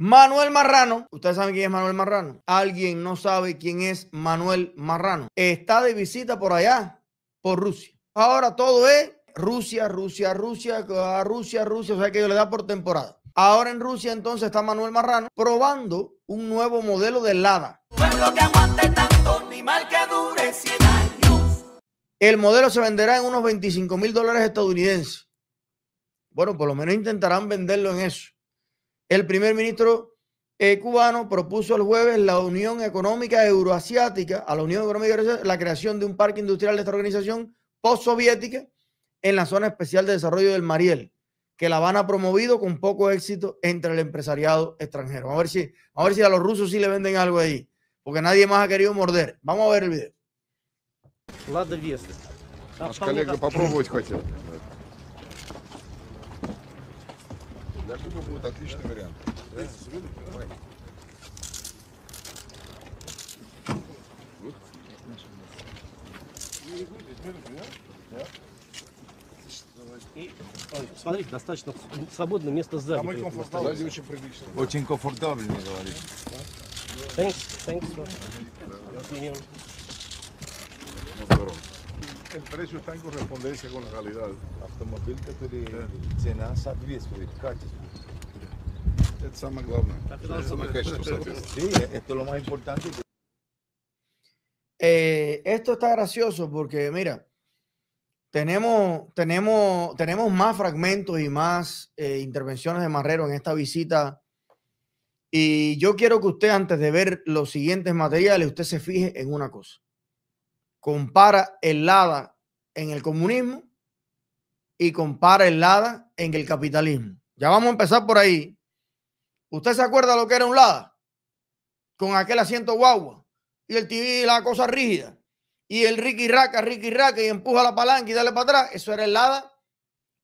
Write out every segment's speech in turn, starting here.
Manuel Marrano, ustedes saben quién es Manuel Marrano. Alguien no sabe quién es Manuel Marrano. Está de visita por allá, por Rusia. Ahora todo es Rusia, Rusia, Rusia, Rusia, Rusia, o sea que yo le da por temporada. Ahora en Rusia entonces está Manuel Marrano probando un nuevo modelo de Lada aguante tanto, ni mal que dure El modelo se venderá en unos 25 mil dólares estadounidenses. Bueno, por lo menos intentarán venderlo en eso. El primer ministro eh, cubano propuso el jueves la Unión Económica Euroasiática, a la Unión Económica la creación de un parque industrial de esta organización postsoviética en la zona especial de desarrollo del Mariel, que la Habana ha promovido con poco éxito entre el empresariado extranjero. A ver si a, ver si a los rusos sí le venden algo ahí, porque nadie más ha querido morder. Vamos a ver el video. Рыба будет отличный вариант. Да? Смотрите, достаточно свободное место сзади. А Там комфортабельно. очень прилично. Очень комфортабельно, говорит. Thanks, thanks. For... El precio está en correspondencia con la calidad. Автомобиль, который цена соответствует качеству. esto lo más importante. Eh, esto está gracioso porque, mira, tenemos, tenemos, tenemos más fragmentos y más eh, intervenciones de Marrero en esta visita. Y yo quiero que usted, antes de ver los siguientes materiales, usted se fije en una cosa. Compara el LADA en el comunismo y compara el LADA en el capitalismo. Ya vamos a empezar por ahí, ¿Usted se acuerda lo que era un Lada? Con aquel asiento guagua y el TV la cosa rígida y el Ricky Raca, Ricky Raca y empuja la palanca y dale para atrás. Eso era el Lada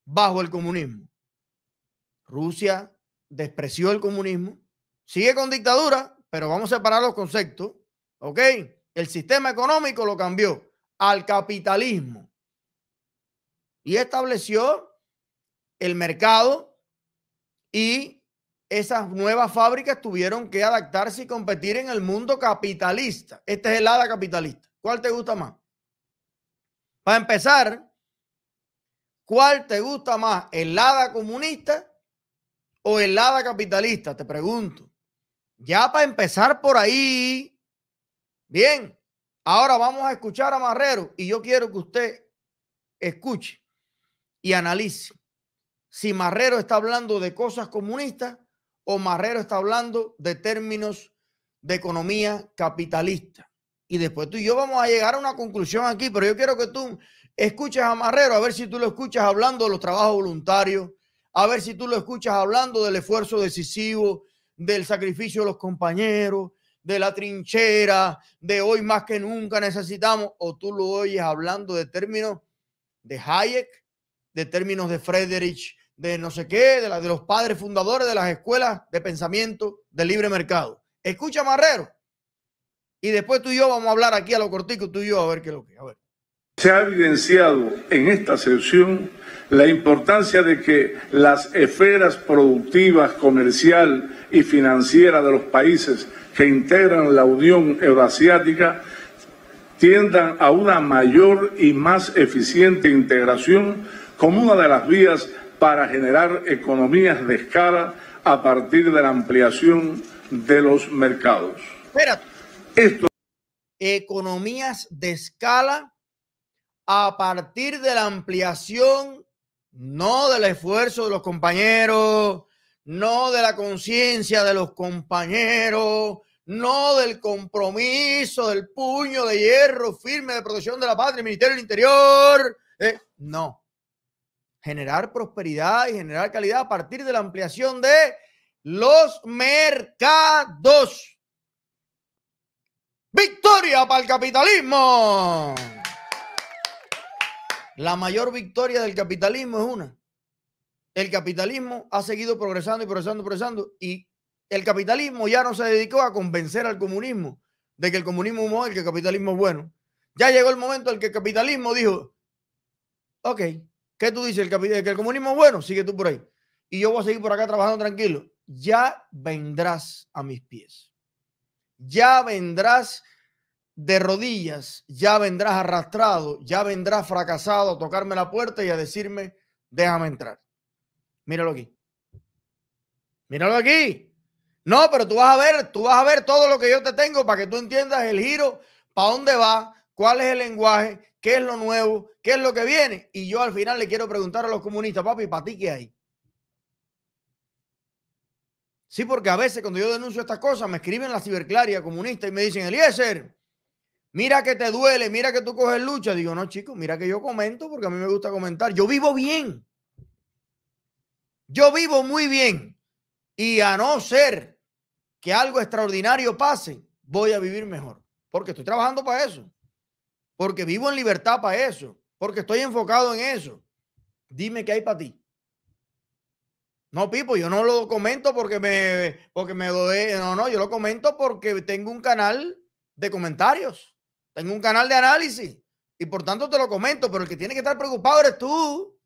bajo el comunismo. Rusia despreció el comunismo. Sigue con dictadura, pero vamos a separar los conceptos. ¿Ok? El sistema económico lo cambió al capitalismo y estableció el mercado y esas nuevas fábricas tuvieron que adaptarse y competir en el mundo capitalista. Este es el capitalista. ¿Cuál te gusta más? Para empezar, ¿cuál te gusta más? ¿El hada comunista o el hada capitalista? Te pregunto. Ya para empezar por ahí. Bien, ahora vamos a escuchar a Marrero y yo quiero que usted escuche y analice si Marrero está hablando de cosas comunistas o Marrero está hablando de términos de economía capitalista. Y después tú y yo vamos a llegar a una conclusión aquí, pero yo quiero que tú escuches a Marrero, a ver si tú lo escuchas hablando de los trabajos voluntarios, a ver si tú lo escuchas hablando del esfuerzo decisivo, del sacrificio de los compañeros, de la trinchera, de hoy más que nunca necesitamos, o tú lo oyes hablando de términos de Hayek, de términos de Friedrich de no sé qué, de, la, de los padres fundadores de las escuelas de pensamiento de libre mercado. Escucha, Marrero. Y después tú y yo vamos a hablar aquí a lo cortico, tú y yo, a ver qué es lo que. A ver. Se ha evidenciado en esta sesión la importancia de que las esferas productivas, comercial y financiera de los países que integran la Unión Eurasiática tiendan a una mayor y más eficiente integración como una de las vías para generar economías de escala a partir de la ampliación de los mercados. Espera, Esto. Economías de escala a partir de la ampliación, no del esfuerzo de los compañeros, no de la conciencia de los compañeros, no del compromiso, del puño de hierro firme de protección de la patria, el Ministerio del Interior. Eh, no, generar prosperidad y generar calidad a partir de la ampliación de los mercados. Victoria para el capitalismo. La mayor victoria del capitalismo es una. El capitalismo ha seguido progresando y progresando y progresando y el capitalismo ya no se dedicó a convencer al comunismo de que el comunismo es que el capitalismo es bueno. Ya llegó el momento en el que el capitalismo dijo, ok, ¿Qué tú dices? ¿El, que el comunismo es bueno? Sigue tú por ahí. Y yo voy a seguir por acá trabajando tranquilo. Ya vendrás a mis pies. Ya vendrás de rodillas, ya vendrás arrastrado, ya vendrás fracasado a tocarme la puerta y a decirme, déjame entrar. Míralo aquí. Míralo aquí. No, pero tú vas a ver, tú vas a ver todo lo que yo te tengo para que tú entiendas el giro, para dónde va, cuál es el lenguaje, qué es lo nuevo, qué es lo que viene. Y yo al final le quiero preguntar a los comunistas, papi, ¿para ti qué hay? Sí, porque a veces cuando yo denuncio estas cosas, me escriben la ciberclaria comunista y me dicen, Eliezer, mira que te duele, mira que tú coges lucha. Digo, no, chicos, mira que yo comento porque a mí me gusta comentar. Yo vivo bien. Yo vivo muy bien. Y a no ser que algo extraordinario pase, voy a vivir mejor. Porque estoy trabajando para eso porque vivo en libertad para eso, porque estoy enfocado en eso. Dime qué hay para ti. No, Pipo, yo no lo comento porque me, porque me doy. No, no, yo lo comento porque tengo un canal de comentarios. Tengo un canal de análisis. Y por tanto te lo comento, pero el que tiene que estar preocupado eres tú.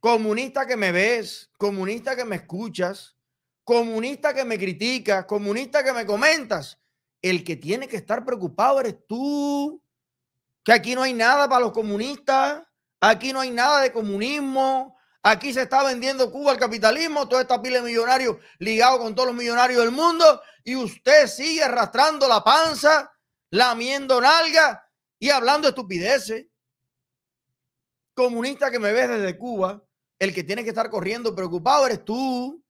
Comunista que me ves, comunista que me escuchas, comunista que me criticas, comunista que me comentas. El que tiene que estar preocupado eres tú que aquí no hay nada para los comunistas, aquí no hay nada de comunismo, aquí se está vendiendo Cuba al capitalismo, toda esta pila de millonarios ligados con todos los millonarios del mundo, y usted sigue arrastrando la panza, lamiendo nalga y hablando estupideces. Comunista que me ves desde Cuba, el que tiene que estar corriendo preocupado eres tú,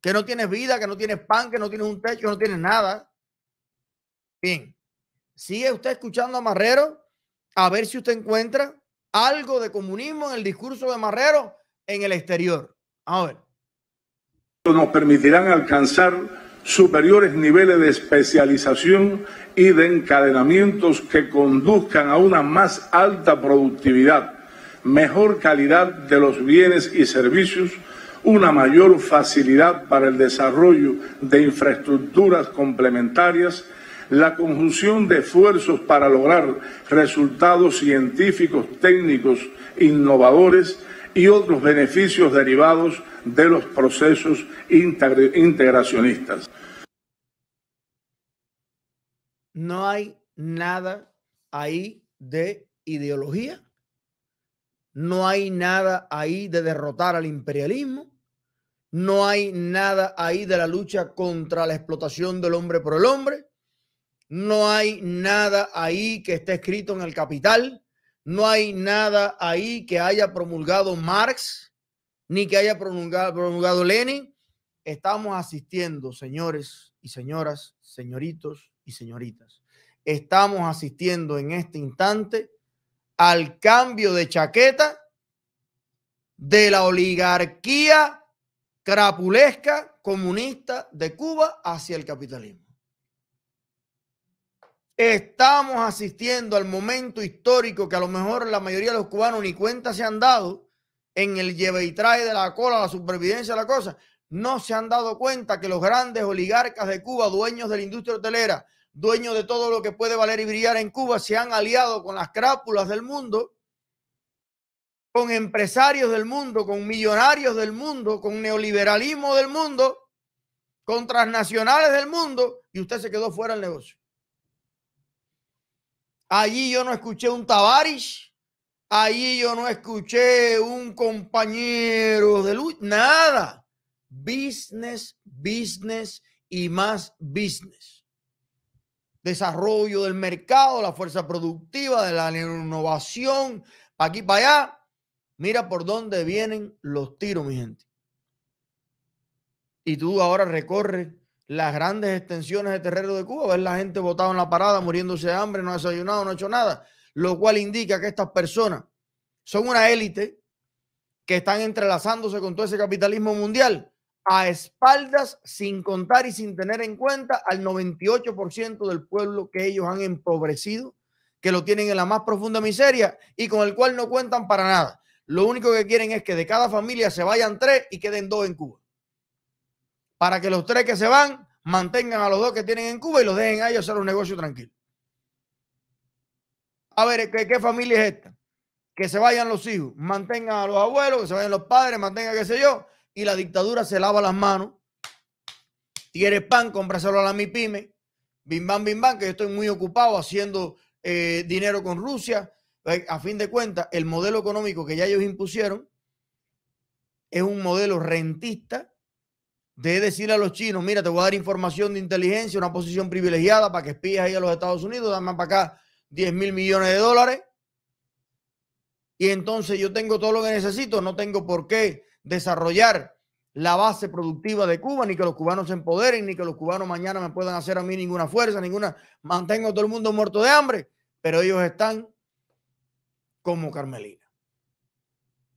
que no tienes vida, que no tienes pan, que no tienes un techo, no tienes nada. Bien, sigue usted escuchando a Marrero a ver si usted encuentra algo de comunismo en el discurso de Marrero en el exterior. A ver. Nos permitirán alcanzar superiores niveles de especialización y de encadenamientos que conduzcan a una más alta productividad, mejor calidad de los bienes y servicios, una mayor facilidad para el desarrollo de infraestructuras complementarias, la conjunción de esfuerzos para lograr resultados científicos, técnicos, innovadores y otros beneficios derivados de los procesos integracionistas. No hay nada ahí de ideología, no hay nada ahí de derrotar al imperialismo, no hay nada ahí de la lucha contra la explotación del hombre por el hombre, no hay nada ahí que esté escrito en el Capital. No hay nada ahí que haya promulgado Marx ni que haya promulgado, Lenin. Estamos asistiendo, señores y señoras, señoritos y señoritas. Estamos asistiendo en este instante al cambio de chaqueta de la oligarquía crapulesca comunista de Cuba hacia el capitalismo. Estamos asistiendo al momento histórico que a lo mejor la mayoría de los cubanos ni cuenta se han dado en el lleve y trae de la cola, la supervivencia de la cosa. No se han dado cuenta que los grandes oligarcas de Cuba, dueños de la industria hotelera, dueños de todo lo que puede valer y brillar en Cuba, se han aliado con las crápulas del mundo con empresarios del mundo, con millonarios del mundo, con neoliberalismo del mundo, con transnacionales del mundo, y usted se quedó fuera del negocio. Allí yo no escuché un Tabarish. Allí yo no escuché un compañero de luz. Nada. Business, business y más business. Desarrollo del mercado, la fuerza productiva, de la innovación, aquí, para allá. Mira por dónde vienen los tiros, mi gente. Y tú ahora recorre las grandes extensiones de terreno de Cuba, ver la gente botada en la parada, muriéndose de hambre, no ha desayunado, no ha hecho nada, lo cual indica que estas personas son una élite que están entrelazándose con todo ese capitalismo mundial a espaldas, sin contar y sin tener en cuenta al 98% del pueblo que ellos han empobrecido, que lo tienen en la más profunda miseria y con el cual no cuentan para nada. Lo único que quieren es que de cada familia se vayan tres y queden dos en Cuba para que los tres que se van mantengan a los dos que tienen en Cuba y los dejen a ellos hacer un negocio tranquilo. A ver, ¿qué, familia es esta? Que se vayan los hijos, mantengan a los abuelos, que se vayan los padres, mantengan qué sé yo, y la dictadura se lava las manos. Tienes pan, cómpraselo a la MIPYME. Bim bam, bim que yo estoy muy ocupado haciendo eh, dinero con Rusia. Eh, a fin de cuentas, el modelo económico que ya ellos impusieron es un modelo rentista de decirle a los chinos, mira, te voy a dar información de inteligencia, una posición privilegiada para que espías ahí a los Estados Unidos, dame para acá 10 mil millones de dólares. Y entonces yo tengo todo lo que necesito, no tengo por qué desarrollar la base productiva de Cuba, ni que los cubanos se empoderen, ni que los cubanos mañana me puedan hacer a mí ninguna fuerza, ninguna, mantengo todo el mundo muerto de hambre, pero ellos están como Carmelina.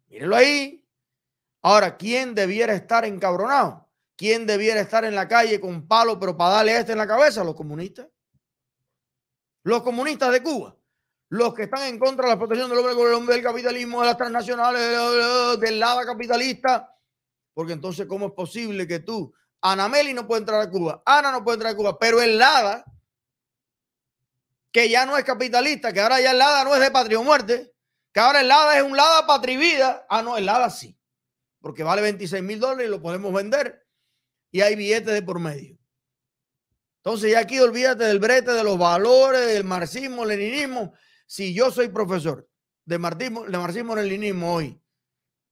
Mírenlo ahí. Ahora, ¿quién debiera estar encabronado? ¿Quién debiera estar en la calle con palo, pero para darle este en la cabeza? Los comunistas. Los comunistas de Cuba. Los que están en contra de la protección del hombre del capitalismo, de las transnacionales, del lado capitalista. Porque entonces, ¿cómo es posible que tú, Ana Meli no puede entrar a Cuba, Ana no puede entrar a Cuba, pero el Lada, que ya no es capitalista, que ahora ya el Lada no es de patria muerte, que ahora el Lada es un Lada patrivida. Ah, no, el Lada sí, porque vale 26 mil dólares y lo podemos vender y hay billetes de por medio. Entonces, ya aquí olvídate del brete, de los valores, del marxismo, leninismo. Si yo soy profesor de marxismo, leninismo hoy,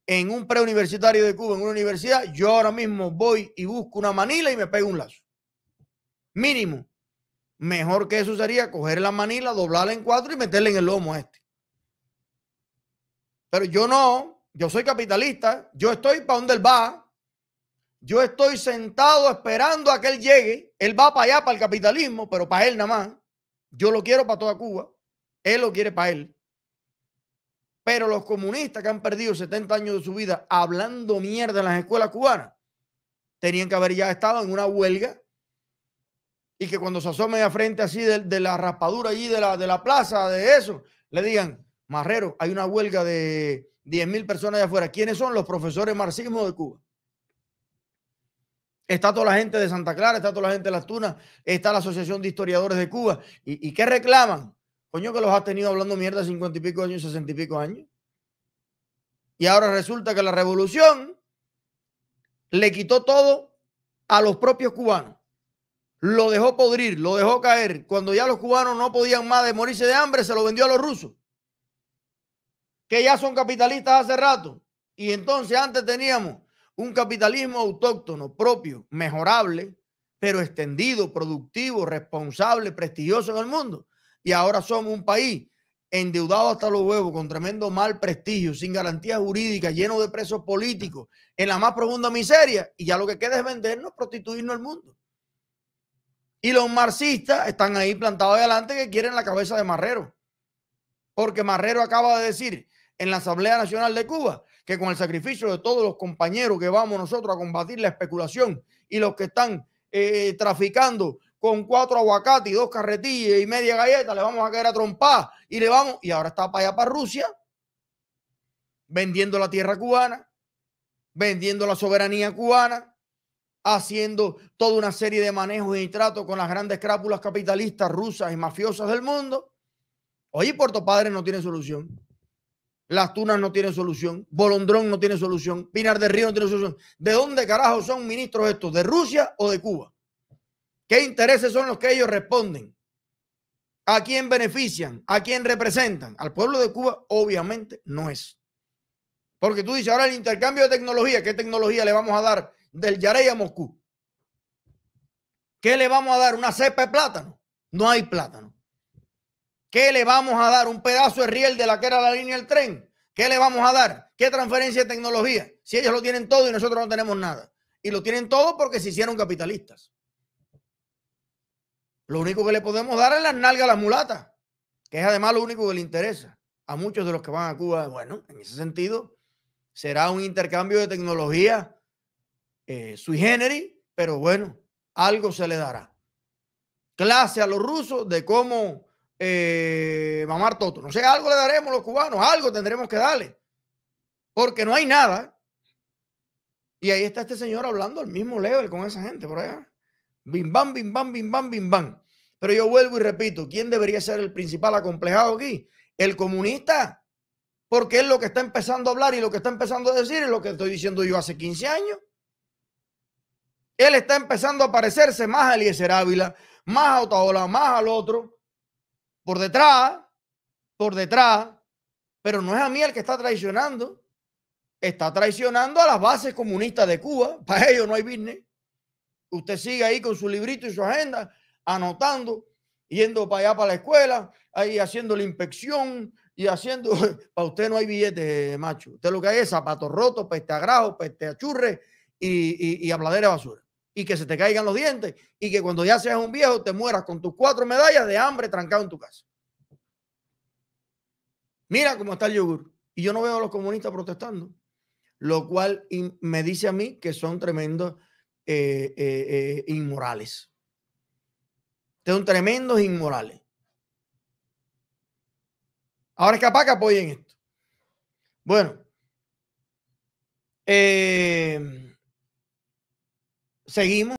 en un preuniversitario de Cuba, en una universidad, yo ahora mismo voy y busco una manila y me pego un lazo. Mínimo. Mejor que eso sería coger la manila, doblarla en cuatro y meterla en el lomo este. Pero yo no, yo soy capitalista, yo estoy para donde él va, yo estoy sentado esperando a que él llegue. Él va para allá, para el capitalismo, pero para él nada más. Yo lo quiero para toda Cuba. Él lo quiere para él. Pero los comunistas que han perdido 70 años de su vida hablando mierda en las escuelas cubanas, tenían que haber ya estado en una huelga y que cuando se asomen a frente así de, la raspadura allí de la, de la plaza, de eso, le digan, Marrero, hay una huelga de 10 mil personas allá afuera. ¿Quiénes son los profesores marxismo de Cuba? Está toda la gente de Santa Clara, está toda la gente de Las Tunas, está la Asociación de Historiadores de Cuba. ¿Y, qué reclaman? Coño, que los has tenido hablando mierda cincuenta y pico años, sesenta y pico años. Y ahora resulta que la revolución le quitó todo a los propios cubanos. Lo dejó podrir, lo dejó caer. Cuando ya los cubanos no podían más de morirse de hambre, se lo vendió a los rusos, que ya son capitalistas hace rato. Y entonces antes teníamos un capitalismo autóctono, propio, mejorable, pero extendido, productivo, responsable, prestigioso en el mundo. Y ahora somos un país endeudado hasta los huevos, con tremendo mal prestigio, sin garantía jurídica, lleno de presos políticos, en la más profunda miseria, y ya lo que queda es vendernos, prostituirnos al mundo. Y los marxistas están ahí plantados adelante que quieren la cabeza de Marrero. Porque Marrero acaba de decir en la Asamblea Nacional de Cuba que con el sacrificio de todos los compañeros que vamos nosotros a combatir la especulación y los que están eh, traficando con cuatro aguacates y dos carretillas y media galleta, le vamos a caer a trompar y le vamos, y ahora está para allá, para Rusia, vendiendo la tierra cubana, vendiendo la soberanía cubana, haciendo toda una serie de manejos y tratos con las grandes crápulas capitalistas rusas y mafiosas del mundo. Oye, Puerto Padre no tiene solución. Las Tunas no tienen solución, Bolondrón no tiene solución, Pinar del Río no tiene solución. ¿De dónde carajo son ministros estos? ¿De Rusia o de Cuba? ¿Qué intereses son los que ellos responden? ¿A quién benefician? ¿A quién representan? Al pueblo de Cuba obviamente no es. Porque tú dices, ahora el intercambio de tecnología, ¿qué tecnología le vamos a dar del Yarey a Moscú? ¿Qué le vamos a dar? ¿Una cepa de plátano? No hay plátano. ¿Qué le vamos a dar? ¿Un pedazo de riel de la que era la línea del tren? ¿Qué le vamos a dar? ¿Qué transferencia de tecnología? Si ellos lo tienen todo y nosotros no tenemos nada. Y lo tienen todo porque se hicieron capitalistas. Lo único que le podemos dar es las nalgas a las mulatas, que es además lo único que le interesa a muchos de los que van a Cuba. Bueno, en ese sentido, será un intercambio de tecnología eh, sui generis, pero bueno, algo se le dará. Clase a los rusos de cómo eh, mamar toto. No sé, algo le daremos los cubanos, algo tendremos que darle. Porque no hay nada. ¿eh? Y ahí está este señor hablando al mismo level con esa gente por allá. Bim bam, bim bam, bim bam, bim bam. Pero yo vuelvo y repito, ¿quién debería ser el principal acomplejado aquí? El comunista. Porque es lo que está empezando a hablar y lo que está empezando a decir es lo que estoy diciendo yo hace 15 años. Él está empezando a parecerse más a Eliezer Ávila, más a Otaola, más al otro por detrás, por detrás, pero no es a mí el que está traicionando. Está traicionando a las bases comunistas de Cuba. Para ellos no hay business. Usted sigue ahí con su librito y su agenda, anotando, yendo para allá para la escuela, ahí haciendo la inspección y haciendo. para usted no hay billete, macho. Usted lo que hay es zapatos rotos, peste pesteachurre y, y, y habladera basura y que se te caigan los dientes y que cuando ya seas un viejo te mueras con tus cuatro medallas de hambre trancado en tu casa. Mira cómo está el yogur. Y yo no veo a los comunistas protestando, lo cual me dice a mí que son tremendos eh, eh, eh, inmorales. Son tremendos inmorales. Ahora es capaz que apoyen esto. Bueno. Eh, Seguimos.